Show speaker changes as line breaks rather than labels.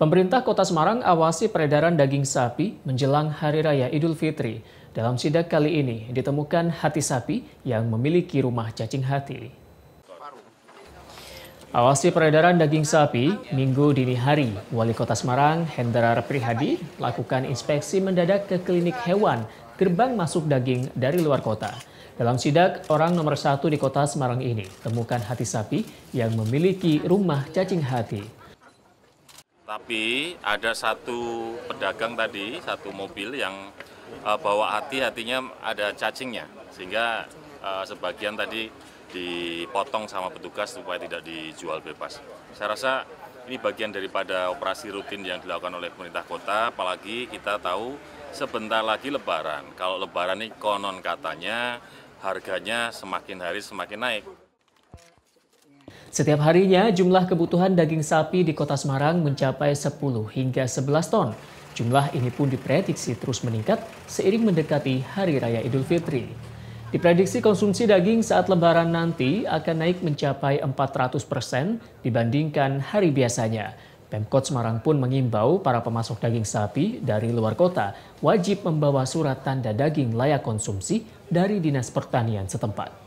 Pemerintah Kota Semarang awasi peredaran daging sapi menjelang Hari Raya Idul Fitri. Dalam sidak kali ini ditemukan hati sapi yang memiliki rumah cacing hati. Awasi peredaran daging sapi, Minggu dini hari, Wali Kota Semarang Hendrar Prihadi lakukan inspeksi mendadak ke klinik hewan gerbang masuk daging dari luar kota. Dalam sidak, orang nomor satu di kota Semarang ini temukan hati sapi yang memiliki rumah cacing hati.
Tapi ada satu pedagang tadi, satu mobil yang uh, bawa hati hatinya ada cacingnya, sehingga uh, sebagian tadi dipotong sama petugas supaya tidak dijual bebas. Saya rasa ini bagian daripada operasi rutin yang dilakukan oleh pemerintah kota, apalagi kita tahu sebentar lagi Lebaran. Kalau Lebaran ini konon katanya harganya semakin hari semakin naik.
Setiap harinya jumlah kebutuhan daging sapi di kota Semarang mencapai 10 hingga 11 ton. Jumlah ini pun diprediksi terus meningkat seiring mendekati Hari Raya Idul Fitri. Diprediksi konsumsi daging saat lebaran nanti akan naik mencapai 400 persen dibandingkan hari biasanya. Pemkot Semarang pun mengimbau para pemasok daging sapi dari luar kota wajib membawa surat tanda daging layak konsumsi dari Dinas Pertanian setempat.